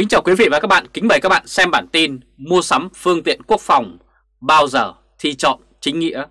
Kính chào quý vị và các bạn, kính mời các bạn xem bản tin Mua sắm phương tiện quốc phòng bao giờ thì chọn chính nghĩa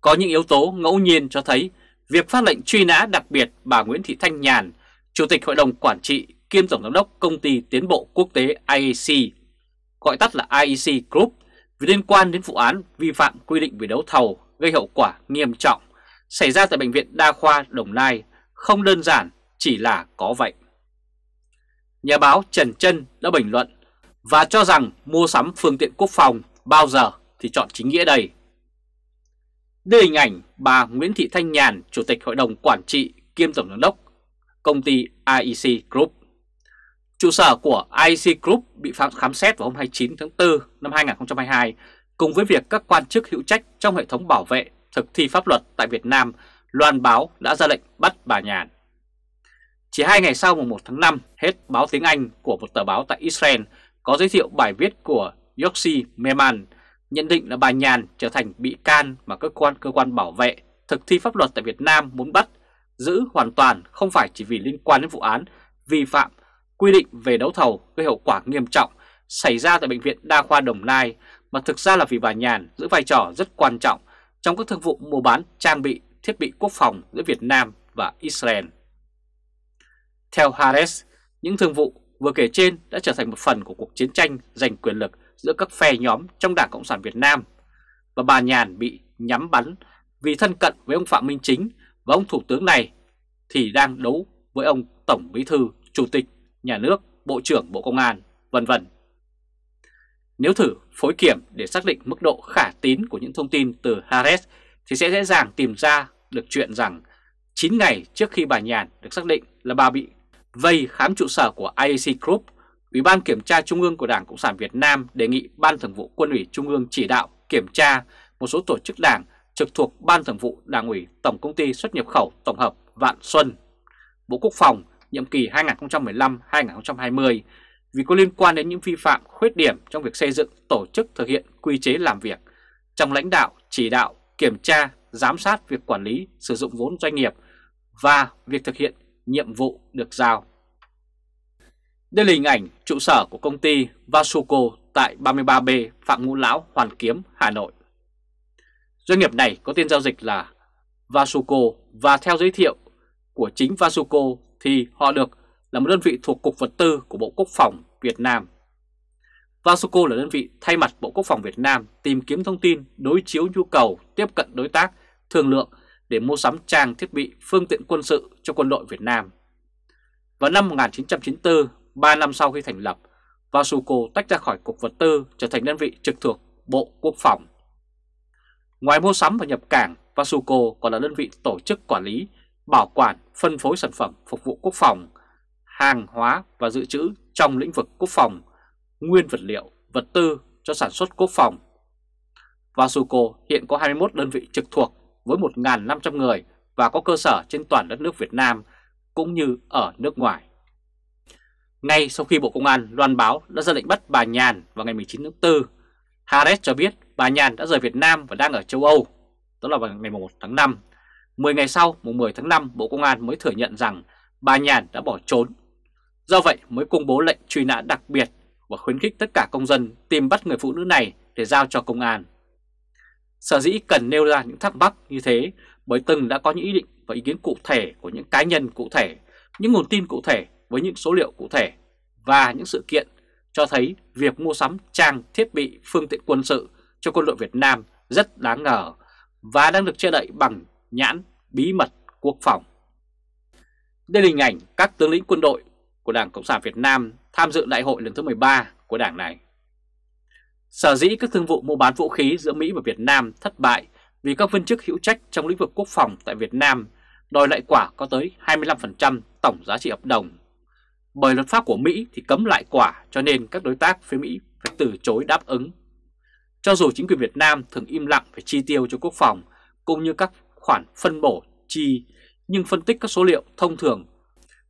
Có những yếu tố ngẫu nhiên cho thấy việc phát lệnh truy nã đặc biệt bà Nguyễn Thị Thanh Nhàn Chủ tịch Hội đồng Quản trị kiêm Tổng Giám đốc Công ty Tiến bộ Quốc tế IEC gọi tắt là IEC Group vì liên quan đến vụ án vi phạm quy định về đấu thầu gây hậu quả nghiêm trọng xảy ra tại Bệnh viện Đa khoa Đồng Nai không đơn giản chỉ là có vậy nhà báo Trần Trân đã bình luận và cho rằng mua sắm phương tiện quốc phòng bao giờ thì chọn chính nghĩa đây. Đây hình ảnh bà Nguyễn Thị Thanh Nhàn, Chủ tịch Hội đồng Quản trị kiêm Tổng giám đốc công ty IEC Group. Trụ sở của IEC Group bị khám xét vào hôm 29 tháng 4 năm 2022 cùng với việc các quan chức hữu trách trong hệ thống bảo vệ thực thi pháp luật tại Việt Nam loan báo đã ra lệnh bắt bà Nhàn. Chỉ hai ngày sau mùng 1 tháng 5, hết báo tiếng Anh của một tờ báo tại Israel có giới thiệu bài viết của Yossi Meman nhận định là bà Nhàn trở thành bị can mà cơ quan cơ quan bảo vệ thực thi pháp luật tại Việt Nam muốn bắt giữ hoàn toàn không phải chỉ vì liên quan đến vụ án vi phạm quy định về đấu thầu gây hậu quả nghiêm trọng xảy ra tại Bệnh viện Đa khoa Đồng Nai mà thực ra là vì bà Nhàn giữ vai trò rất quan trọng trong các thương vụ mua bán trang bị thiết bị quốc phòng giữa Việt Nam và Israel. Theo Harris, những thương vụ vừa kể trên đã trở thành một phần của cuộc chiến tranh giành quyền lực giữa các phe nhóm trong Đảng Cộng sản Việt Nam và bà Nhàn bị nhắm bắn vì thân cận với ông Phạm Minh Chính và ông Thủ tướng này thì đang đấu với ông Tổng Bí Thư, Chủ tịch, Nhà nước, Bộ trưởng Bộ Công an, vân vân. Nếu thử phối kiểm để xác định mức độ khả tín của những thông tin từ Harris thì sẽ dễ dàng tìm ra được chuyện rằng 9 ngày trước khi bà Nhàn được xác định là bà bị vây khám trụ sở của IAC Group, Ủy ban Kiểm tra Trung ương của Đảng Cộng sản Việt Nam đề nghị Ban Thường vụ Quân ủy Trung ương chỉ đạo kiểm tra một số tổ chức đảng trực thuộc Ban Thường vụ Đảng ủy Tổng Công ty Xuất nhập khẩu Tổng hợp Vạn Xuân, Bộ Quốc phòng nhiệm kỳ 2015-2020 vì có liên quan đến những vi phạm khuyết điểm trong việc xây dựng tổ chức thực hiện quy chế làm việc, trong lãnh đạo, chỉ đạo, kiểm tra, giám sát việc quản lý sử dụng vốn doanh nghiệp và việc thực hiện nhiệm vụ được giao. Đây là hình ảnh trụ sở của công ty Vasuco tại 33B Phạm Ngũ Lão, Hoàn Kiếm, Hà Nội. Doanh nghiệp này có tên giao dịch là Vasuco và theo giới thiệu của chính Vasuco thì họ được là một đơn vị thuộc Cục Vật tư của Bộ Quốc phòng Việt Nam. Vasuco là đơn vị thay mặt Bộ Quốc phòng Việt Nam tìm kiếm thông tin đối chiếu nhu cầu tiếp cận đối tác, thương lượng để mua sắm trang thiết bị phương tiện quân sự cho quân đội Việt Nam. Vào năm 1994, 3 năm sau khi thành lập, Vasuco tách ra khỏi Cục Vật tư trở thành đơn vị trực thuộc Bộ Quốc phòng. Ngoài mua sắm và nhập cảng, Vasuco còn là đơn vị tổ chức quản lý, bảo quản, phân phối sản phẩm phục vụ quốc phòng, hàng hóa và dự trữ trong lĩnh vực quốc phòng, nguyên vật liệu, vật tư cho sản xuất quốc phòng. Vasuco hiện có 21 đơn vị trực thuộc với 1.500 người và có cơ sở trên toàn đất nước Việt Nam cũng như ở nước ngoài. Ngay sau khi Bộ Công an loan báo đã ra lệnh bắt bà Nhàn vào ngày 19 tháng 4, Harris cho biết bà Nhàn đã rời Việt Nam và đang ở châu Âu, đó là vào ngày 1 tháng 5. 10 ngày sau, mùng 10 tháng 5, Bộ Công an mới thừa nhận rằng bà Nhàn đã bỏ trốn. Do vậy mới công bố lệnh truy nã đặc biệt và khuyến khích tất cả công dân tìm bắt người phụ nữ này để giao cho công an. Sở dĩ cần nêu ra những thắc mắc như thế bởi từng đã có những ý định và ý kiến cụ thể của những cá nhân cụ thể, những nguồn tin cụ thể với những số liệu cụ thể và những sự kiện cho thấy việc mua sắm trang thiết bị phương tiện quân sự cho quân đội Việt Nam rất đáng ngờ và đang được che đậy bằng nhãn bí mật quốc phòng. Đây là hình ảnh các tướng lĩnh quân đội của Đảng Cộng sản Việt Nam tham dự đại hội lần thứ 13 của đảng này. Sở dĩ các thương vụ mua bán vũ khí giữa Mỹ và Việt Nam thất bại vì các viên chức hữu trách trong lĩnh vực quốc phòng tại Việt Nam đòi lại quả có tới 25% tổng giá trị hợp đồng. Bởi luật pháp của Mỹ thì cấm lại quả cho nên các đối tác phía Mỹ phải từ chối đáp ứng. Cho dù chính quyền Việt Nam thường im lặng về chi tiêu cho quốc phòng cũng như các khoản phân bổ chi nhưng phân tích các số liệu thông thường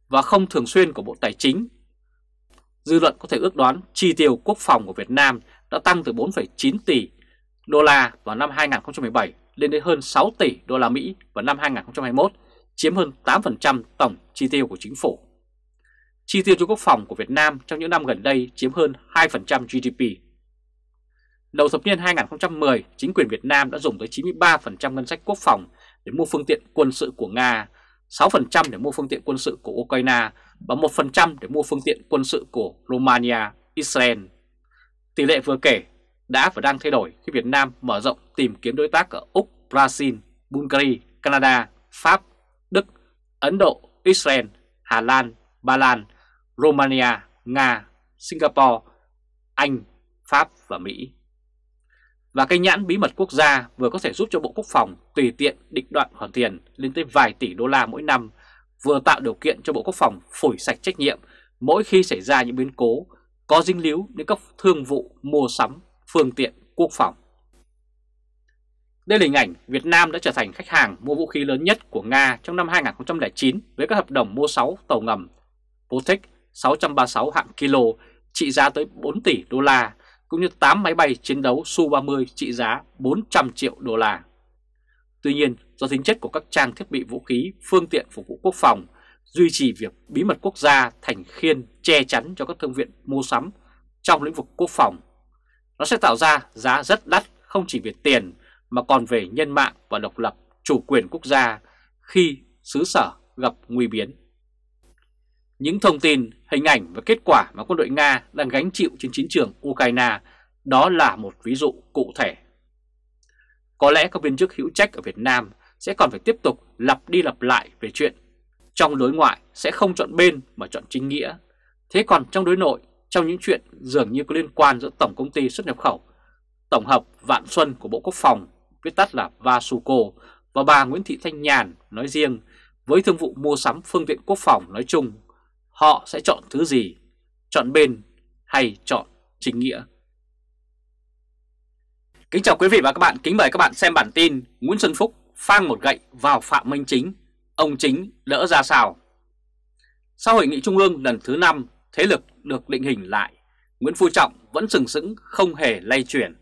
và không thường xuyên của Bộ Tài chính. Dư luận có thể ước đoán chi tiêu quốc phòng của Việt Nam đã tăng từ 4,9 tỷ đô la vào năm 2017 lên đến hơn 6 tỷ đô la Mỹ vào năm 2021, chiếm hơn 8% tổng chi tiêu của chính phủ. Chi tiêu cho quốc phòng của Việt Nam trong những năm gần đây chiếm hơn 2% GDP. Đầu thập niên 2010, chính quyền Việt Nam đã dùng tới 93% ngân sách quốc phòng để mua phương tiện quân sự của Nga, 6% để mua phương tiện quân sự của Ukraine và 1% để mua phương tiện quân sự của Romania, Israel Tỷ lệ vừa kể đã và đang thay đổi khi Việt Nam mở rộng tìm kiếm đối tác ở Úc, Brazil, Bulgaria, Canada, Pháp, Đức, Ấn Độ, Israel, Hà Lan, Ba Lan, Romania, Nga, Singapore, Anh, Pháp và Mỹ. Và cái nhãn bí mật quốc gia vừa có thể giúp cho Bộ Quốc phòng tùy tiện định đoạn khoản tiền lên tới vài tỷ đô la mỗi năm, vừa tạo điều kiện cho Bộ Quốc phòng phổi sạch trách nhiệm mỗi khi xảy ra những biến cố có dinh líu đến các thương vụ mua sắm phương tiện quốc phòng. Đây là hình ảnh Việt Nam đã trở thành khách hàng mua vũ khí lớn nhất của Nga trong năm 2009 với các hợp đồng mua 6 tàu ngầm Botech 636 hạng kilo trị giá tới 4 tỷ đô la cũng như 8 máy bay chiến đấu Su-30 trị giá 400 triệu đô la. Tuy nhiên, do tính chất của các trang thiết bị vũ khí, phương tiện phục vụ quốc phòng duy trì việc bí mật quốc gia thành khiên che chắn cho các thương viện mua sắm trong lĩnh vực quốc phòng. Nó sẽ tạo ra giá rất đắt không chỉ về tiền mà còn về nhân mạng và độc lập chủ quyền quốc gia khi xứ sở gặp nguy biến. Những thông tin, hình ảnh và kết quả mà quân đội Nga đang gánh chịu trên chiến trường Ukraine đó là một ví dụ cụ thể. Có lẽ các viên chức hữu trách ở Việt Nam sẽ còn phải tiếp tục lặp đi lặp lại về chuyện trong đối ngoại sẽ không chọn bên mà chọn chính nghĩa. Thế còn trong đối nội, trong những chuyện dường như có liên quan giữa Tổng Công ty Xuất nhập khẩu, Tổng hợp Vạn Xuân của Bộ Quốc phòng, viết tắt là Vasuco, và bà Nguyễn Thị Thanh Nhàn nói riêng, với thương vụ mua sắm phương tiện quốc phòng nói chung, họ sẽ chọn thứ gì? Chọn bên hay chọn chính nghĩa? Kính chào quý vị và các bạn, kính mời các bạn xem bản tin Nguyễn Xuân Phúc phang một gậy vào Phạm Minh Chính ông chính lỡ ra sao? Sau hội nghị trung ương lần thứ 5, thế lực được định hình lại, Nguyễn Phú Trọng vẫn sừng sững không hề lay chuyển.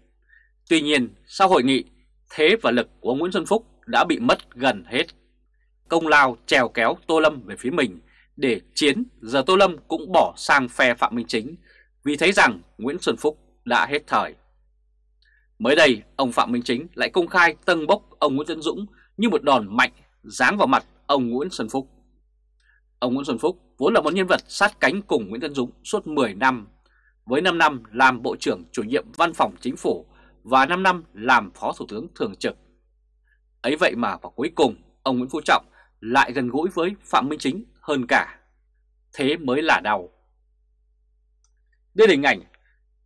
Tuy nhiên, sau hội nghị, thế và lực của Nguyễn Xuân Phúc đã bị mất gần hết. Công lao trèo kéo Tô Lâm về phía mình để chiến, giờ Tô Lâm cũng bỏ sang phe Phạm Minh Chính vì thấy rằng Nguyễn Xuân Phúc đã hết thời. Mới đây, ông Phạm Minh Chính lại công khai tân bốc ông Nguyễn Tân Dũng như một đòn mạnh giáng vào mặt ông Nguyễn Xuân Phúc. Ông Nguyễn Xuân Phúc vốn là một nhân vật sát cánh cùng Nguyễn Tân Dũng suốt 10 năm, với 5 năm làm Bộ trưởng chủ nhiệm Văn phòng Chính phủ và 5 năm làm Phó Thủ tướng Thường trực. Ấy vậy mà vào cuối cùng, ông Nguyễn Phú Trọng lại gần gũi với Phạm Minh Chính hơn cả. Thế mới là đau. Đây là hình ảnh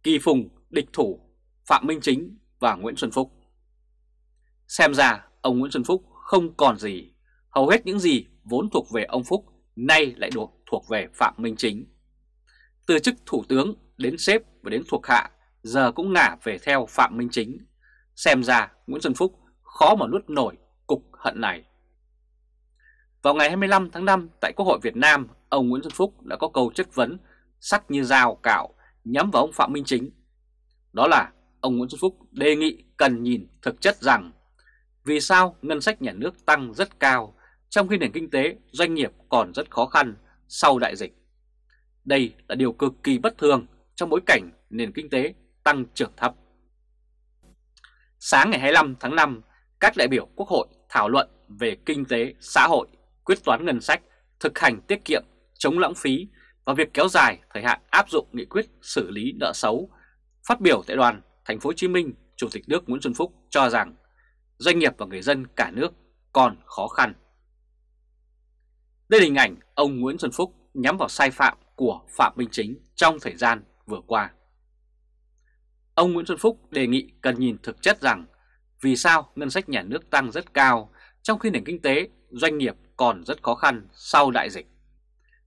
Kỳ Phùng, địch thủ, Phạm Minh Chính và Nguyễn Xuân Phúc. Xem ra ông Nguyễn Xuân Phúc không còn gì Hầu hết những gì vốn thuộc về ông Phúc nay lại được thuộc về Phạm Minh Chính. Từ chức thủ tướng đến sếp và đến thuộc hạ giờ cũng ngả về theo Phạm Minh Chính. Xem ra Nguyễn Xuân Phúc khó mà nuốt nổi cục hận này. Vào ngày 25 tháng 5 tại Quốc hội Việt Nam, ông Nguyễn Xuân Phúc đã có câu chất vấn sắc như dao cạo nhắm vào ông Phạm Minh Chính. Đó là ông Nguyễn Xuân Phúc đề nghị cần nhìn thực chất rằng vì sao ngân sách nhà nước tăng rất cao trong khi nền kinh tế doanh nghiệp còn rất khó khăn sau đại dịch. Đây là điều cực kỳ bất thường trong bối cảnh nền kinh tế tăng trưởng thấp. Sáng ngày 25 tháng 5, các đại biểu Quốc hội thảo luận về kinh tế, xã hội, quyết toán ngân sách, thực hành tiết kiệm, chống lãng phí và việc kéo dài thời hạn áp dụng nghị quyết xử lý nợ xấu. Phát biểu tại đoàn Thành phố Hồ Chí Minh, Chủ tịch nước Nguyễn Xuân Phúc cho rằng doanh nghiệp và người dân cả nước còn khó khăn. Đây là hình ảnh ông Nguyễn Xuân Phúc nhắm vào sai phạm của Phạm Minh Chính trong thời gian vừa qua. Ông Nguyễn Xuân Phúc đề nghị cần nhìn thực chất rằng vì sao ngân sách nhà nước tăng rất cao trong khi nền kinh tế, doanh nghiệp còn rất khó khăn sau đại dịch.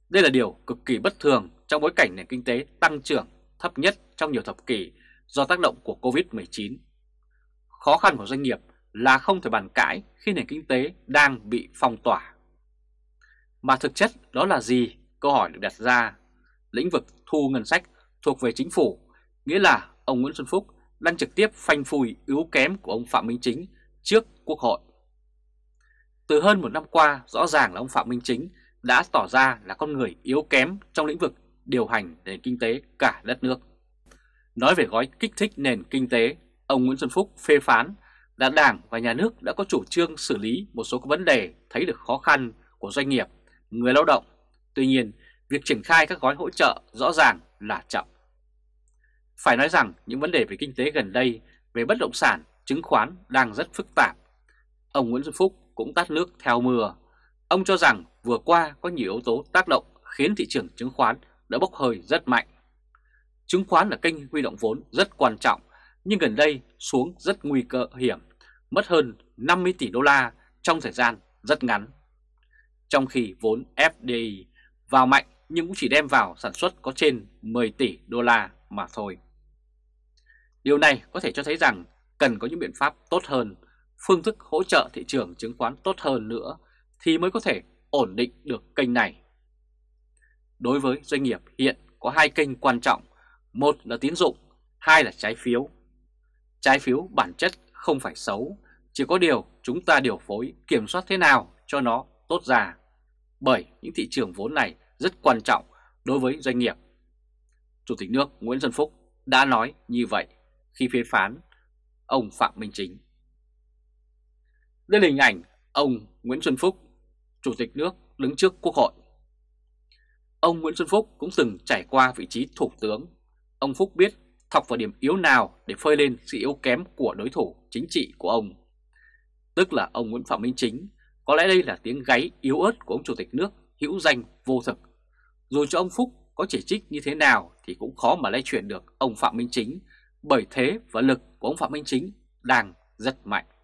Đây là điều cực kỳ bất thường trong bối cảnh nền kinh tế tăng trưởng thấp nhất trong nhiều thập kỷ do tác động của Covid-19. Khó khăn của doanh nghiệp là không thể bàn cãi khi nền kinh tế đang bị phong tỏa. Mà thực chất đó là gì? Câu hỏi được đặt ra. Lĩnh vực thu ngân sách thuộc về chính phủ, nghĩa là ông Nguyễn Xuân Phúc đang trực tiếp phanh phui yếu kém của ông Phạm Minh Chính trước Quốc hội. Từ hơn một năm qua, rõ ràng là ông Phạm Minh Chính đã tỏ ra là con người yếu kém trong lĩnh vực điều hành nền kinh tế cả đất nước. Nói về gói kích thích nền kinh tế, ông Nguyễn Xuân Phúc phê phán là Đảng và Nhà nước đã có chủ trương xử lý một số vấn đề thấy được khó khăn của doanh nghiệp người lao động. Tuy nhiên, việc triển khai các gói hỗ trợ rõ ràng là chậm. Phải nói rằng những vấn đề về kinh tế gần đây, về bất động sản, chứng khoán đang rất phức tạp. Ông Nguyễn Xuân Phúc cũng tát nước theo mưa. Ông cho rằng vừa qua có nhiều yếu tố tác động khiến thị trường chứng khoán đã bốc hơi rất mạnh. Chứng khoán là kênh huy động vốn rất quan trọng, nhưng gần đây xuống rất nguy cơ hiểm, mất hơn 50 tỷ đô la trong thời gian rất ngắn trong khi vốn FDI vào mạnh nhưng cũng chỉ đem vào sản xuất có trên 10 tỷ đô la mà thôi. Điều này có thể cho thấy rằng cần có những biện pháp tốt hơn, phương thức hỗ trợ thị trường chứng khoán tốt hơn nữa thì mới có thể ổn định được kênh này. Đối với doanh nghiệp hiện có hai kênh quan trọng, một là tín dụng, hai là trái phiếu. Trái phiếu bản chất không phải xấu, chỉ có điều chúng ta điều phối kiểm soát thế nào cho nó tốt ra bởi những thị trường vốn này rất quan trọng đối với doanh nghiệp. Chủ tịch nước Nguyễn Xuân Phúc đã nói như vậy khi phê phán ông Phạm Minh Chính. Đây là hình ảnh ông Nguyễn Xuân Phúc, Chủ tịch nước đứng trước Quốc hội. Ông Nguyễn Xuân Phúc cũng từng trải qua vị trí Thủ tướng. Ông Phúc biết thọc vào điểm yếu nào để phơi lên sự yếu kém của đối thủ chính trị của ông. Tức là ông Nguyễn Phạm Minh Chính có lẽ đây là tiếng gáy yếu ớt của ông Chủ tịch nước hữu danh vô thực. Dù cho ông Phúc có chỉ trích như thế nào thì cũng khó mà lay chuyển được ông Phạm Minh Chính bởi thế và lực của ông Phạm Minh Chính đang rất mạnh.